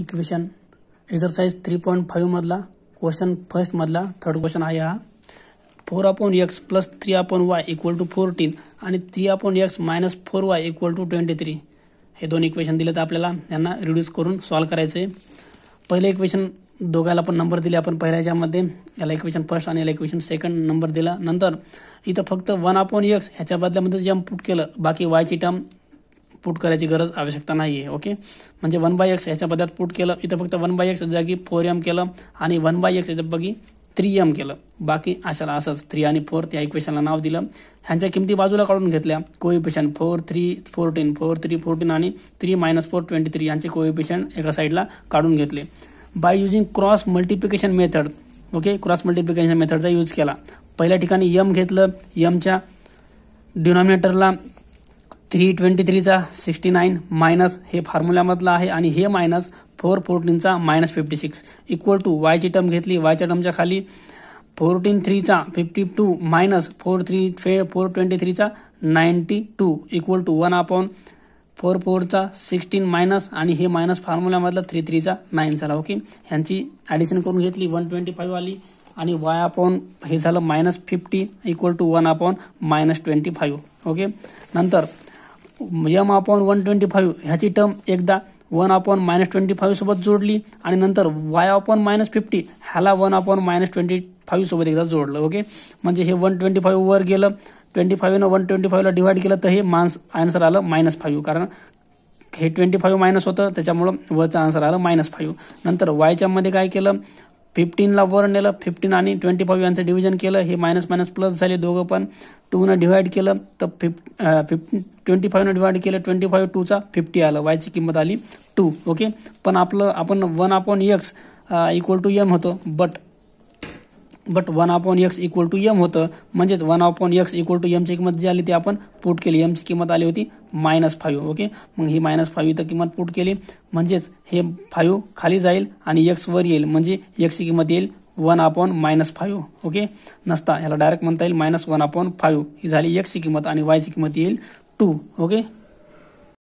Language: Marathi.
इक्वेशन एक्सरसाइज थ्री पॉईंट मधला क्वेश्चन मधला थर्ड क्वेश्चन आहे हा four upon x plus three upon y equal to fourteen आणि three upon x minus four y equal to twenty three हे दोन इक्वेशन दिले तर आपल्याला यांना रिड्यूस करून सॉल्व करायचे पहिले इक्वेशन दोघाला पण नंबर दिले आपण पहिल्या याच्यामध्ये याला इक्वेशन फर्स्ट आणि याला इक्वेशन सेकंड नंबर दिला नंतर इथं फक्त वन अपॉन एक्स ह्याच्या बदल्यामध्ये जम्प पुट केलं बाकी वायची टर्म पुट करायची गरज आवश्यकता नाही आहे ओके म्हणजे वन बाय एक्स ह्याच्या पद्यात पुट केलं इथं फक्त वन बाय एक्स जागी फोर एम केलं आणि वन बाय एक्स याच्या थ्री एम केलं बाकी अशाला असंच थ्री आणि फोर त्या इक्वेशनला नाव दिलं ह्यांच्या किमती बाजूला काढून घेतल्या coefficient four three fourteen four three fourteen आणि three minus four twenty three यांचे कोविपेशन एका साईडला काढून घेतले by using cross multiplication method okay cross multiplication मेथडचा यूज केला पहिल्या ठिकाणी यम घेतलं यमच्या डिनॉमिनेटरला थ्री ट्वेंटी थ्रीचा सिक्स्टी नाईन मायनस हे फॉर्म्युल्यामधला आहे आणि हे मायनस फोर फोर्टीनचा minus fifty six equal to वायची टर्म घेतली वायच्या टर्मच्या खाली फोर्टीन थ्रीचा fifty two minus four three फे फोर ट्वेंटी थ्रीचा ninety two equal to one upon four फोरचा सिक्स्टीन मायनस आणि हे मायनस फॉर्म्युल्यामधला थ्री थ्रीचा नाईन झाला ओके ह्यांची ॲडिशन करून घेतली वन ट्वेंटी फाईव्ह आली आणि वाय अपॉन हे झालं minus fifty equal to one upon minus twenty five okay नंतर m upon one twenty five ह्याची टर्म एकदा one upon minus twenty five सोबत जोडली आणि नंतर वाय अपॉन मायनस फिफ्टी ह्याला one upon minus twenty five सोबत एकदा जोडलं ओके म्हणजे हे वन ट्वेंटी फाईव्ह वर गेलं ट्वेंटी फाईव्हनं वन ट्वेंटी फाईव्हला डिवाईड केलं तर हे मान्स आन्सर आलं मायनस फाईव्ह कारण हे ट्वेंटी फाईव्ह मायनस होतं त्याच्यामुळं वरचं आन्सर आलं मायनस फाईव्ह नंतर वायच्यामध्ये काय केलं फिफ्टीनला वर नेलं फिफ्टीन आणि ट्वेंटी फाईव्ह यांचं डिव्हिजन केलं हे मायनस मायनस प्लस झाले दोघं पण टूनं डिव्हाइड केलं तर फिफ्ट फिफ्टी ट्वेंटी फाईव्हनं डिवाइड केलं ट्वेंटी फाईव्ह टूचा फिफ्टी आलं वायची किंमत आली टू ओके पण आपलं आपण one upon x equal to m होतो but but one upon x equal to m होतं म्हणजेच one upon x equal to ची किंमत जी आली ती आपण पुट केली ची किंमत आली होती मायनस फाईव्ह ओके मग ही मायनस फाईव्ह इथं किंमत पुट केली म्हणजेच हे फाईव्ह खाली जाईल आणि एक्स वर येईल म्हणजे एक्सची किंमत येईल one upon minus five okay नसता ह्याला डायरेक्ट म्हणता येईल मायनस वन अपॉन फाईव्ह ही झाली एक्सची किंमत आणि वायची किंमत येईल टू ओके